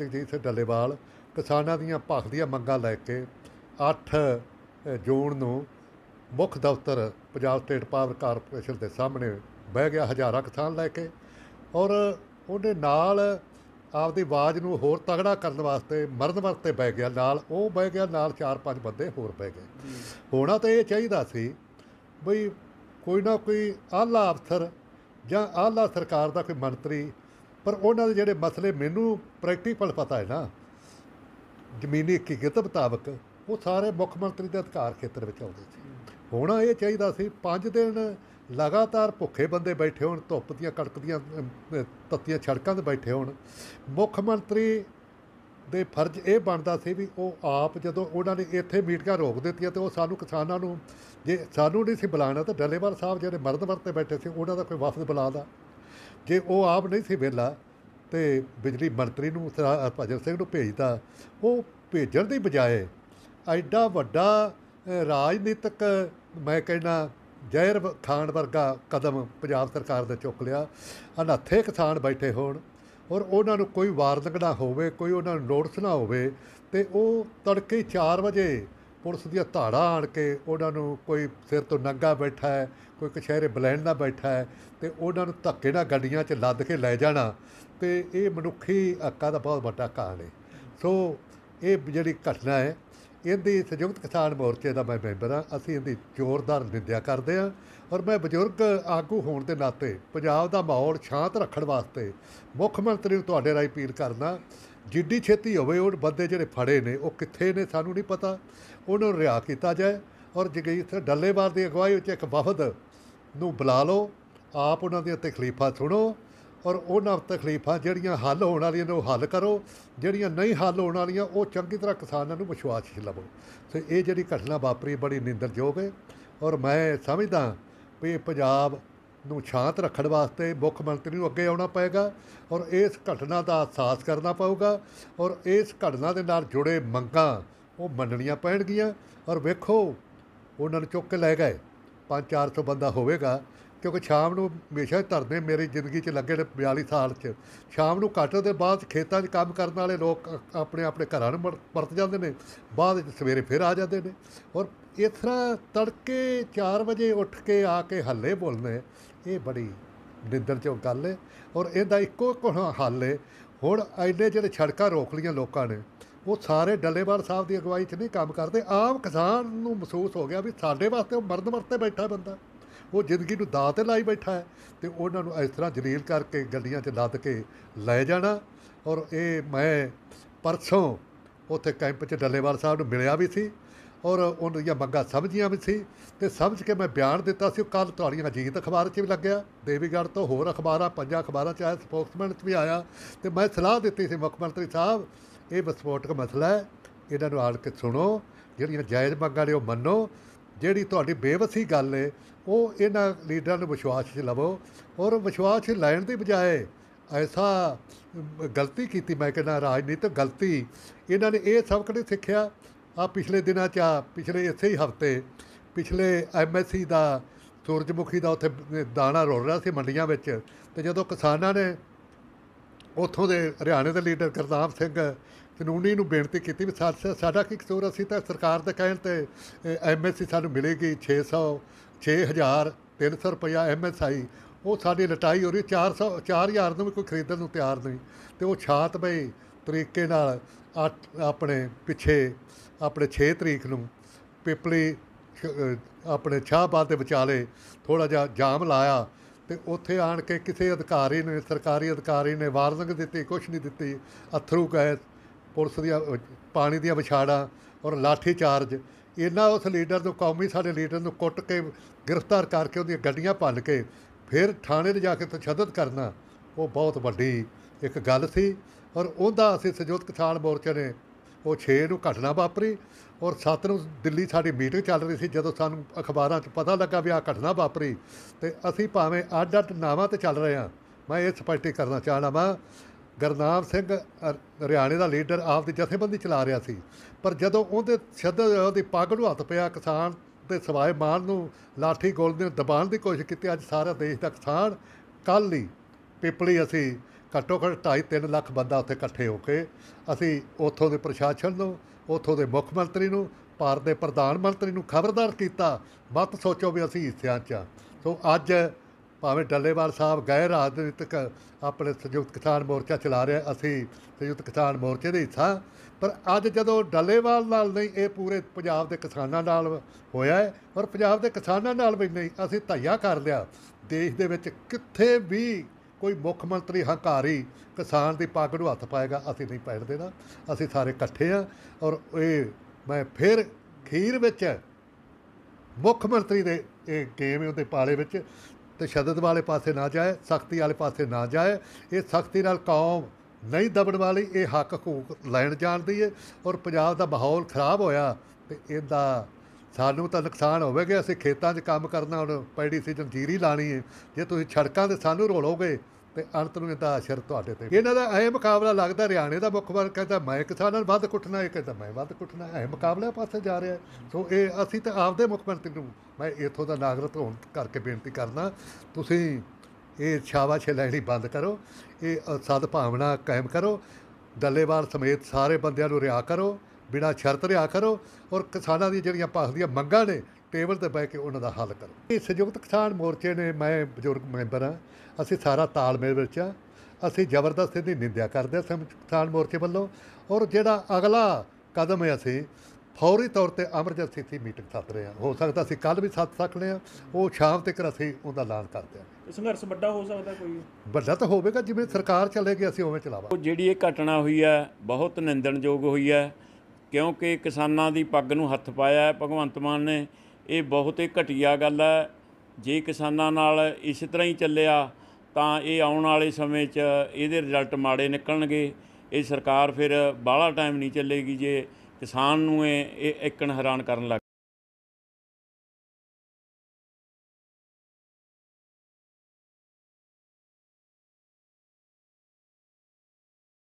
ਜਗਜੀਤ ਸਿੰਘ ਡੱਲੇਵਾਲ ਕਿਸਾਨਾਂ ਦੀਆਂ ਭਖਦੀਆਂ ਦੀਆਂ ਮੰਗਾਂ ਲੈ ਕੇ 8 ਜੂਨ ਨੂੰ ਮੁੱਖ ਦਫ਼ਤਰ ਪੰਜਾਬ ਸਟੇਟ ਪਾਵਰ ਕਾਰਪੋਰੇਸ਼ਨ ਦੇ ਸਾਹਮਣੇ ਬਹਿ ਗਿਆ ਹਜ਼ਾਰਾਂ ਕਿਸਾਨ ਲੈ ਕੇ ਔਰ ਉਹਦੇ ਨਾਲ ਆਪਦੀ ਆਵਾਜ਼ ਨੂੰ ਹੋਰ ਤਗੜਾ ਕਰਨ ਵਾਸਤੇ ਮਰਦ ਵਰਤੇ ਬਹਿ ਗਿਆ ਨਾਲ ਉਹ ਬਹਿ ਗਿਆ ਨਾਲ 4-5 ਬੰਦੇ ਹੋਰ ਬਹਿ ਗਏ ਹੋਣਾ ਤਾਂ ਇਹ ਚਾਹੀਦਾ ਸੀ ਬਈ ਕੋਈ ਨਾ ਕੋਈ ਆਲਾ ਅਫਸਰ ਜਾਂ ਆਲਾ ਸਰਕਾਰ ਦਾ ਕੋਈ ਮੰਤਰੀ ਪਰ ਉਹਨਾਂ ਦੇ ਜਿਹੜੇ ਮਸਲੇ ਮੈਨੂੰ ਪ੍ਰੈਕਟੀਕਲ ਪਤਾ ਹੈ ਨਾ ਜ਼ਮੀਨੀ ਹਕੀਕਤ ਮੁਤਾਬਕ ਉਹ ਸਾਰੇ ਮੁੱਖ ਮੰਤਰੀ ਦੇ ਅਧਿਕਾਰ ਖੇਤਰ ਵਿੱਚ ਆਉਂਦੇ ਸੀ ਹੋਣਾ ਇਹ ਚਾਹੀਦਾ ਸੀ 5 ਦਿਨ ਲਗਾਤਾਰ ਭੁੱਖੇ ਬੰਦੇ ਬੈਠੇ ਹੋਣ ਧੁੱਪ ਦੀਆਂ ਕੜਕਦੀਆਂ ਤੱਤੀਆਂ ਛੜਕਾਂ 'ਤੇ ਬੈਠੇ ਹੋਣ ਮੁੱਖ ਮੰਤਰੀ ਦੇ ਫਰਜ਼ ਇਹ ਬਣਦਾ ਸੀ ਵੀ ਉਹ ਆਪ ਜਦੋਂ ਉਹਨਾਂ ਨੇ ਇੱਥੇ ਮੀਟਿੰਗਾਂ ਰੋਕ ਦਿੱਤੀਆਂ ਤੇ ਉਹ ਸਾਨੂੰ ਕਿਸਾਨਾਂ ਨੂੰ ਜੇ ਸਾਨੂੰ ਨਹੀਂ ਸੀ ਬੁਲਾਣਾ ਤਾਂ ਡੱਲੇਵਾਲ ਸਾਹਿਬ ਜਿਹੜੇ ਮਰਦ ਵਰਤੇ ਬੈਠੇ ਸੀ ਉਹਨਾਂ ਦਾ ਕੋਈ ਵਫਦ ਬੁਲਾਦਾ ਜੇ ਉਹ ਆਪ ਨਹੀਂ ਸੀ ਵੇਲਾ ਤੇ ਬਿਜਲੀ ਮੰਤਰੀ ਨੂੰ ਭਜਨ ਸਿੰਘ ਨੂੰ ਭੇਜਦਾ ਉਹ ਭੇਜਣ ਦੀ ਬਜਾਏ ਐਡਾ ਵੱਡਾ ਰਾਜਨੀਤਿਕ ਮੈਂ ਕਹਿੰਦਾ ਜ਼ਹਿਰ ਖਾਣ ਵਰਗਾ ਕਦਮ ਪੰਜਾਬ ਸਰਕਾਰ ਦੇ ਚੁੱਕ ਲਿਆ ਅਨਾਥੇ ਕਿਸਾਨ ਬੈਠੇ ਹੋਣ ਔਰ ਉਹਨਾਂ ਨੂੰ ਕੋਈ ਵਾਰਨਿੰਗ ਨਾ ਹੋਵੇ ਕੋਈ ਉਹਨਾਂ ਨੂੰ ਨੋਟਿਸ ਨਾ ਹੋਵੇ ਤੇ ਉਹ ਤੜਕੇ 4 ਵਜੇ ਪੁਲਿਸ ਦੀਆਂ ਧਾੜਾਂ ਆਣ ਕੇ ਉਹਨਾਂ ਨੂੰ ਕੋਈ ਸਿਰ ਤੋਂ ਨੰਗਾ ਬੈਠਾ ਹੈ ਕੋਈ ਕਛਹਿਰੇ ਦਾ ਬੈਠਾ ਹੈ ਤੇ ਉਹਨਾਂ ਨੂੰ ਧੱਕੇ ਨਾਲ ਗੱਡੀਆਂ 'ਚ ਲੱਦ ਕੇ ਲੈ ਜਾਣਾ ਤੇ ਇਹ ਮਨੁੱਖੀ ਹੱਕਾਂ ਦਾ ਬਹੁਤ ਵੱਡਾ ਕਾਰਨ ਹੈ ਸੋ ਇਹ ਜਿਹੜੀ ਘਟਨਾ ਹੈ ਇਹਦੀ ਸੰਯੁਕਤ ਕਿਸਾਨ ਮੋਰਚੇ ਦਾ ਮੈਂ ਮੈਂਬਰ ਹਾਂ ਅਸੀਂ ਇਹਦੀ ਜ਼ੋਰਦਾਰ ਨਿੰਦਿਆ ਕਰਦੇ ਹਾਂ ਔਰ ਮੈਂ ਬਜ਼ੁਰਗ ਆਗੂ ਹੋਣ ਦੇ ਨਾਤੇ ਪੰਜਾਬ ਦਾ ਮਾਹੌਲ ਸ਼ਾਂਤ ਰੱਖਣ ਵਾਸਤੇ ਮੁੱਖ ਮੰਤਰੀ ਨੂੰ ਤੁਹਾਡੇ ਰਾਹੀਂ ਅਪੀਲ ਕਰਦਾ ਜਿੱਡੀ ਛੇਤੀ ਹੋਵੇ ਉਹ ਬੰਦੇ ਜਿਹੜੇ ਫੜੇ ਨੇ ਉਹ ਕਿੱਥੇ ਨੇ ਸਾਨੂੰ ਨਹੀਂ ਪਤਾ ਉਹਨਾਂ ਨੂੰ ਰਿਹਾ ਕੀਤਾ ਜਾਏ ਔਰ ਜਿਹੜੀ ਇੱਥੇ ਡੱਲੇਬਾਰ ਦੀ ਅਗਵਾਈ ਵਿੱਚ ਇੱਕ ਵਫਦ ਨੂੰ ਬੁਲਾ ਲਓ ਆਪ ਉਹਨਾਂ ਦੀਆਂ ਤਕਲੀਫਾਂ ਸੁਣੋ ਔਰ ਉਹਨਾਂ ਤਕਲੀਫਾਂ ਜਿਹੜੀਆਂ ਹੱਲ ਹੋਣ ਵਾਲੀਆਂ ਨੇ ਉਹ ਹੱਲ ਕਰੋ ਜਿਹੜੀਆਂ ਨਹੀਂ ਹੱਲ ਹੋਣ ਵਾਲੀਆਂ ਉਹ ਚੰਗੀ ਤਰ੍ਹਾਂ ਕਿਸਾਨਾਂ ਨੂੰ ਵਿਸ਼ਵਾਸ 'ਚ ਲਵੋ ਤੇ ਇਹ ਜਿਹੜੀ ਘਟਨਾ ਵਾਪਰੀ ਬੜੀ ਨਿੰਦਰਯੋਗ ਹੈ ਔਰ ਮੈਂ ਸਮਝਦਾ ਵੀ ਪੰਜਾਬ ਨੂੰ ਸ਼ਾਂਤ ਰੱਖਣ ਵਾਸਤੇ ਮੁੱਖ ਮੰਤਰੀ ਨੂੰ ਅੱਗੇ ਆਉਣਾ ਪਏਗਾ ਔਰ ਇਸ ਘਟਨਾ ਦਾ ਅਹਿਸਾਸ ਕਰਨਾ ਪਊਗਾ ਔਰ ਇਸ ਘਟਨਾ ਦੇ ਨਾਲ ਜੁੜੇ ਮੰਗਾਂ ਉਹ ਮੰਨਣੀਆਂ ਪੈਣਗੀਆਂ ਔਰ ਵੇਖੋ ਉਹਨਾਂ ਨੂੰ ਚੁੱਕ ਕੇ ਲੈ ਗਏ 5-400 ਬੰਦਾ ਹੋਵੇਗਾ ਕਿਉਂਕਿ ਸ਼ਾਮ ਨੂੰ ਹਮੇਸ਼ਾ ਧਰਨੇ ਮੇਰੀ ਜ਼ਿੰਦਗੀ 'ਚ ਲੱਗੇ ਨੇ 42 ਸਾਲ 'ਚ ਸ਼ਾਮ ਨੂੰ ਘੱਟ ਦੇ ਬਾਅਦ ਖੇਤਾਂ 'ਚ ਕੰਮ ਕਰਨ ਵਾਲੇ ਲੋਕ ਆਪਣੇ ਆਪਣੇ ਘਰਾਂ ਨੂੰ ਪਰਤ ਜਾਂਦੇ ਨੇ ਬਾਅਦ ਵਿੱਚ ਸਵੇਰੇ ਫਿਰ ਆ ਜਾਂਦੇ ਨੇ ਔਰ ਇਸ ਤਰ੍ਹਾਂ ਤੜਕੇ 4 ਵਜੇ ਉੱਠ ਕੇ ਆ ਕੇ ਹੱਲੇ ਬੋਲਨੇ ਇਹ ਬੜੀ ਨਿੰਦਰ ਚੋਂ ਗੱਲ ਹੈ ਔਰ ਇਹਦਾ ਇੱਕੋ ਇੱਕ ਹੱਲ ਹੈ ਹੁਣ ਐਡੇ ਜਿਹੜੇ ਛੜਕਾ ਰੋਕ ਲੀਆਂ ਲੋਕਾਂ ਨੇ ਉਹ ਸਾਰੇ ਡੱਲੇਵਾਲ ਸਾਹਿਬ ਦੀ ਅਗਵਾਈ 'ਚ ਨਹੀਂ ਕੰਮ ਕਰਦੇ ਆਮ ਕਿਸਾਨ ਨੂੰ ਮਹਿਸੂਸ ਹੋ ਗਿਆ ਵੀ ਸਾਡੇ ਵਾਸਤੇ ਉਹ ਮਰਦ ਮਰਤੇ ਬੈਠਾ ਬੰਦਾ ਉਹ ਜ਼ਿੰਦਗੀ ਨੂੰ ਦਾਅ ਤੇ ਲਾਈ ਬੈਠਾ ਹੈ ਤੇ ਉਹਨਾਂ ਨੂੰ ਇਸ ਤਰ੍ਹਾਂ ਜਲੀਲ ਕਰਕੇ ਗੱਡੀਆਂ 'ਚ ਲੱਦ ਕੇ ਲੈ ਜਾਣਾ ਔਰ ਇਹ ਮੈਂ ਪਰਸੋਂ ਉੱਥੇ ਕੈਂਪ 'ਚ ਡੱਲੇਵਾਲ ਸਾਹਿਬ ਨੂੰ ਮਿਲਿਆ ਵੀ ਸੀ ਔਰ ਉਹਨਾਂ ਦੀਆਂ ਮੰਗਾਂ ਸਮਝੀਆਂ ਵੀ ਸੀ ਤੇ ਸਮਝ ਕੇ ਮੈਂ ਬਿਆਨ ਦਿੱਤਾ ਸੀ ਉਹ ਕੱਲ ਤੁਹਾਡੀਆਂ ਅਜੀਤ ਅਖਬਾਰ 'ਚ ਵੀ ਲੱਗਿਆ ਦੇਵੀਗੜ੍ਹ ਤੋਂ ਹੋਰ ਅਖਬਾਰਾਂ ਪੰਜਾਂ ਅਖਬਾਰਾਂ 'ਚ ਆਇਆ ਸਪੋਕਸਮੈਨ 'ਚ ਵੀ ਆਇਆ ਤੇ ਮੈਂ ਸਲਾਹ ਦਿੱਤੀ ਸੀ ਮੁੱਖ ਮੰਤਰੀ ਸਾਹਿਬ ਇਹ ਵਿਸਫੋਟਕ ਮਸਲਾ ਹੈ ਇਹਨਾਂ ਨੂੰ ਆਲ ਕੇ ਸੁਣੋ ਜਿਹੜੀਆਂ ਜਾਇਜ਼ ਮੰਗਾਂ ਨੇ ਉਹ ਮੰਨੋ ਜਿਹੜੀ ਤੁਹਾਡੀ ਬੇਵਸੀ ਗੱਲ ਹੈ ਉਹ ਇਹਨਾਂ ਲੀਡਰਾਂ ਨੂੰ ਵਿਸ਼ਵਾਸ 'ਚ ਲਵੋ ਔਰ ਵਿਸ਼ਵਾਸ 'ਚ ਲੈਣ ਦੀ ਬਜਾਏ ਐਸਾ ਗਲਤੀ ਕੀਤੀ ਮੈਂ ਕਹਿੰਦਾ ਰਾਜਨੀਤਿਕ ਗਲਤੀ ਇਹਨਾਂ ਨੇ ਇਹ ਸਬਕ ਨਹੀਂ ਸਿੱਖਿਆ ਆ ਪਿਛਲੇ ਦਿਨਾਂ 'ਚ ਆ ਪਿਛਲੇ ਇੱਥੇ ਹੀ ਹਫਤੇ ਪਿਛਲੇ ਐਮਐਸਸੀ ਦਾ ਸੂਰਜਮੁਖੀ ਦਾ ਉੱਥੇ ਦਾਣਾ ਰੋਲ ਰਿਹਾ ਸੀ ਮੰਡੀਆਂ ਵਿੱਚ ਤੇ ਜਦੋਂ ਕਿਸਾਨਾਂ ਨੇ ਉੱਥੋਂ ਦੇ ਹਰਿਆਣੇ ਦੇ ਲੀਡਰ ਕਰਤਾਰ ਸਿੰਘ ਕਾਨੂੰਨੀ ਨੂੰ ਬੇਨਤੀ ਕੀਤੀ ਵੀ ਸਾਡਾ ਕੀ ਕਸੂਰ ਅਸੀਂ ਤਾਂ ਸਰਕਾਰ ਦੇ ਕਹਿਣ ਤੇ ਐਮਐਸਸੀ ਸਾਨੂੰ ਮਿਲੇਗੀ 600 6000 300 ਰੁਪਇਆ ਐਮਐਸਆਈ ਉਹ ਸਾਡੀ ਲਟਾਈ ਹੋ ਰਹੀ 400 4000 ਨੂੰ ਕੋਈ ਖਰੀਦਣ ਨੂੰ ਤਿਆਰ ਨਹੀਂ ਤੇ ਉਹ ਛਾਤ ਬਈ ਤਰੀਕੇ ਨਾਲ ਆਪਣੇ ਪਿੱਛੇ ਆਪਣੇ 6 ਤਰੀਕ ਨੂੰ ਪਿਪਲੀ ਆਪਣੇ ਛਾਹਬਾਦ ਦੇ ਵਿਚਾਲੇ ਥੋੜਾ ਜਿਹਾ ਜਾਮ ਲਾਇਆ ਤੇ ਉੱਥੇ ਆਣ ਕੇ ਕਿਸੇ ਅਧਿਕਾਰੀ ਨੇ ਸਰਕਾਰੀ ਅਧਿਕਾਰੀ ਨੇ ਵਾਰਨਿੰਗ ਦਿੱਤੀ ਕੁਝ ਨਹੀਂ ਦਿੱਤੀ ਅਥਰੂ ਕਹੇ ਪੁਲਿਸ ਦੀਆਂ ਪਾਣੀ ਦੀਆਂ ਵਿਛਾੜਾਂ ਔਰ ਲਾਠੀ ਚਾਰਜ ਇਹਨਾਂ ਉਸ ਲੀਡਰ ਨੂੰ ਕੌਮੀ ਸਾਡੇ ਲੀਡਰ ਨੂੰ ਕੁੱਟ ਕੇ ਗ੍ਰਿਫਤਾਰ ਕਰਕੇ ਉਹਦੀਆਂ ਗੱਡੀਆਂ ਭੰਨ ਕੇ ਫਿਰ ਥਾਣੇ ਤੇ ਜਾ ਕੇ ਤਸ਼ੱਦਦ ਕਰਨਾ ਉਹ ਬਹੁਤ ਵੱਡੀ ਇੱਕ ਗੱਲ ਸੀ ਔਰ ਉਹਦਾ ਅਸੀਂ ਸਜੋਤ ਕਿਸਾਨ ਮੋਰਚੇ ਨੇ ਉਹ 6 ਨੂੰ ਘਟਨਾ ਵਾਪਰੀ ਔਰ 7 ਨੂੰ ਦਿੱਲੀ ਸਾਡੀ ਮੀਟਿੰਗ ਚੱਲ ਰਹੀ ਸੀ ਜਦੋਂ ਸਾਨੂੰ ਅਖਬਾਰਾਂ 'ਚ ਪਤਾ ਲੱਗਾ ਵੀ ਆ ਘਟਨਾ ਵਾਪਰੀ ਤੇ ਅਸੀਂ ਭਾਵੇਂ ਅੱਡ-ਅੱਡ ਨਾਵਾਂ ਤੇ ਚੱਲ ਰਹੇ ਹਾਂ ਮੈਂ ਇਹ ਸਪਸ਼ਟੀ ਕਰਨਾ ਚਾਹਣਾ ਵਾਂ ਗਰਨਾਮ ਸਿੰਘ ਹਰਿਆਣੇ ਦਾ ਲੀਡਰ ਆਪ ਦੀ ਜਥੇਬੰਦੀ ਚਲਾ ਰਿਹਾ ਸੀ ਪਰ ਜਦੋਂ ਉਹਦੇ ਸਿੱਧ ਉਹਦੀ ਪੱਗ ਨੂੰ ਹੱਥ ਪਿਆ ਕਿਸਾਨ ਤੇ ਸਵਾਏ ਮਾਰਨ ਨੂੰ ਲਾਠੀ ਗੋਲ ਦੇ ਦਬਾਉਣ ਦੀ ਕੋਸ਼ਿਸ਼ ਕੀਤੀ ਅੱਜ ਸਾਰਾ ਦੇਸ਼ ਦਾ ਕਿਸਾਨ ਕੱਲ ਹੀ ਪਿਪਲੀ ਅਸੀਂ ਘੱਟੋ ਘੱਟ 2.5 3 ਲੱਖ ਬੰਦਾ ਉੱਥੇ ਇਕੱਠੇ ਹੋ ਕੇ ਅਸੀਂ ਉੱਥੋਂ ਦੇ ਪ੍ਰਸ਼ਾਸਨ ਨੂੰ ਉੱਥੋਂ ਦੇ ਮੁੱਖ ਮੰਤਰੀ ਨੂੰ ਭਾਰਤ ਦੇ ਪ੍ਰਧਾਨ ਮੰਤਰੀ ਨੂੰ ਖਬਰਦਾਰ ਕੀਤਾ ਮਤ ਸੋਚੋ ਵੀ ਅਸੀਂ ਹਿੱਸਿਆਂ 'ਚ ਸੋ ਅੱਜ ਭਾਵੇਂ ਡੱਲੇਵਾਲ ਸਾਹਿਬ ਗਏ ਰਾਜਨੀਤਿਕ ਆਪਣੇ ਸੰਯੁਕਤ ਕਿਸਾਨ ਮੋਰਚਾ ਚਲਾ ਰਿਹਾ ਅਸੀਂ ਸੰਯੁਕਤ ਕਿਸਾਨ ਮੋਰਚੇ ਦੇ ਹਿੱਸਾ ਪਰ ਅੱਜ ਜਦੋਂ ਡੱਲੇਵਾਲ ਨਾਲ ਨਹੀਂ ਇਹ ਪੂਰੇ ਪੰਜਾਬ ਦੇ ਕਿਸਾਨਾਂ ਨਾਲ ਹੋਇਆ ਹੈ ਔਰ ਪੰਜਾਬ ਦੇ ਕਿਸਾਨਾਂ ਨਾਲ ਵੀ ਨਹੀਂ ਅਸੀਂ ਧਈਆ ਕਰ ਲਿਆ ਦੇਸ਼ ਦੇ ਵਿੱਚ ਕਿੱਥੇ ਵੀ ਕੋਈ ਮੁੱਖ ਮੰਤਰੀ ਹੰਕਾਰੀ ਕਿਸਾਨ ਦੀ ਪਾਕੜ ਨੂੰ ਹੱਥ ਪਾਏਗਾ ਅਸੀਂ ਨਹੀਂ ਪੈਣ ਦੇਣਾ ਅਸੀਂ ਸਾਰੇ ਇਕੱਠੇ ਆ ਔਰ ਇਹ ਮੈਂ ਫਿਰ ਖੀਰ ਵਿੱਚ ਮੁੱਖ ਮੰਤਰੀ ਦੇ ਇਹ ਗੇਮ ਉਹਦੇ ਪਾਲੇ ਵਿੱਚ ਤਸ਼ੱਦਦ ਵਾਲੇ ਪਾਸੇ ਨਾ ਜਾਏ ਸਖਤੀ ਵਾਲੇ ਪਾਸੇ ਨਾ ਜਾਏ ਇਹ ਸਖਤੀ ਨਾਲ ਕੌਮ ਨਹੀਂ ਦਬਣ ਵਾਲੀ ਇਹ ਹੱਕ ਹਕੂਕ ਲੈਣ ਜਾਣਦੀ ਹੈ ਔਰ ਪੰਜਾਬ ਦਾ ਮਾਹੌਲ ਖਰਾਬ ਹੋਇਆ ਤੇ ਇਹਦਾ ਸਾਨੂੰ ਤਾਂ ਨੁਕਸਾਨ ਹੋਵੇਗਾ ਅਸੀਂ ਖੇਤਾਂ 'ਚ ਕੰਮ ਕਰਨਾ ਹੁਣ ਪੈੜੀ ਸੀਜ਼ਨ ਜੀਰੀ ਲਾਣੀ ਹੈ ਜੇ ਤੁਸੀਂ ਛੜਕਾਂ ਤੇ ਸਾਨੂੰ ਰੋਲੋਗੇ ਤੇ ਅੰਤ ਨੂੰ ਇਹਦਾ ਅਸ਼ਰ ਤੁਹਾਡੇ ਤੇ ਇਹਨਾਂ ਦਾ ਇਹ ਮੁਕਾਬਲਾ ਲੱਗਦਾ ਹਰਿਆਣੇ ਦਾ ਮੁੱਖ ਮੰਤਰੀ ਕਹਿੰਦਾ ਮੈਂ ਕਿਸਾਨਾਂ ਨੂੰ ਵੱਧ ਕੁੱਟਣਾ ਇਹ ਕਹਿੰਦਾ ਮੈਂ ਵੱਧ ਕੁੱਟਣਾ ਇਹ ਮੁਕਾਬਲੇ ਪਾਸੇ ਜਾ ਰਿਹਾ ਸੋ ਇਹ ਅਸੀਂ ਤਾਂ ਆਪਦੇ ਮੁੱਖ ਮੰਤਰੀ ਨੂੰ ਮੈਂ ਇਥੋਂ ਦਾ ਨਾਗਰਿਕ ਹੋਣ ਕਰਕੇ ਬੇਨਤੀ ਕਰਨਾ ਤੁਸੀਂ ਇਹ ਛਾਵਾ ਲੈਣੀ ਬੰਦ ਕਰੋ ਇਹ ਸਦ ਭਾਵਨਾ ਕਾਇਮ ਕਰੋ ਦੱਲੇਵਾਲ ਸਮੇਤ ਸਾਰੇ ਬੰਦਿਆਂ ਨੂੰ ਰਿਹਾ ਕਰੋ ਬਿਨਾਂ ਸ਼ਰਤ ਰਿਆ ਕਰੋ ਔਰ ਕਿਸਾਨਾਂ ਦੀ ਜਿਹੜੀਆਂ ਪਾਸ ਦੀਆਂ ਮੰਗਾਂ ਨੇ ਟੇਬਲ ਤੇ ਬੈ ਕੇ ਉਹਨਾਂ ਦਾ ਹੱਲ ਕਰੋ ਇਹ ਸੰਯੁਕਤ ਕਿਸਾਨ ਮੋਰਚੇ ਨੇ ਮੈਂ ਬਜ਼ੁਰਗ ਮੈਂਬਰ ਆ ਅਸੀਂ ਸਾਰਾ ਤਾਲਮੇਲ ਵਿੱਚ ਆ ਅਸੀਂ ਜ਼ਬਰਦਸਤੀ ਦੀ ਨਿੰਦਿਆ ਕਰਦੇ ਹਾਂ ਕਿਸਾਨ ਮੋਰਚੇ ਵੱਲੋਂ ਔਰ ਜਿਹੜਾ ਅਗਲਾ ਕਦਮ ਹੈ ਅਸੀਂ ਫੌਰੀ ਤੌਰ ਤੇ ਐਮਰਜੈਂਸੀ ਸਥਿਤੀ ਮੀਟਿੰਗ ਸੱਦ ਰਹੇ ਹਾਂ ਹੋ ਸਕਦਾ ਅਸੀਂ ਕੱਲ ਵੀ ਸੱਦ ਸਕਦੇ ਹਾਂ ਉਹ ਸ਼ਾਮ ਤੱਕ ਅਸੀਂ ਉਹਦਾ ਐਲਾਨ ਕਰਦੇ ਹਾਂ ਸੰਘਰਸ਼ ਵੱਡਾ ਹੋ ਸਕਦਾ ਕੋਈ ਵੱਡਾ ਤਾਂ ਹੋਵੇਗਾ ਜਿਵੇਂ ਸਰਕਾਰ ਚੱਲੇਗੀ ਅਸੀਂ ਉਵੇਂ ਚਲਾਵਾਂਗੇ ਜਿਹੜੀ ਇਹ ਘਟਨਾ ਹੋਈ ਹੈ ਬਹੁਤ ਨਿੰਦਣਯੋਗ ਹੋਈ ਹੈ ਕਿਉਂਕਿ ਕਿਸਾਨਾਂ ਦੀ ਪੱਗ ਨੂੰ ਹੱਥ ਪਾਇਆ ਭਗਵੰਤ ਮਾਨ ਨੇ ਇਹ ਬਹੁਤ ਹੀ ਘਟੀਆ ਗੱਲ ਹੈ ਜੇ ਕਿਸਾਨਾਂ ਨਾਲ ਇਸ ਤਰ੍ਹਾਂ ਹੀ ਚੱਲਿਆ ਤਾਂ ਇਹ ਆਉਣ ਵਾਲੇ ਸਮੇਂ 'ਚ ਇਹਦੇ ਰਿਜ਼ਲਟ ਮਾੜੇ ਨਿਕਲਣਗੇ ਇਹ ਸਰਕਾਰ ਫਿਰ ਬਾਹਲਾ ਟਾਈਮ ਨਹੀਂ ਚੱਲੇਗੀ ਜੇ ਕਿਸਾਨ ਨੂੰ ਇਹ ਇੱਕਣ ਹੈਰਾਨ ਕਰਨ ਲੱਗ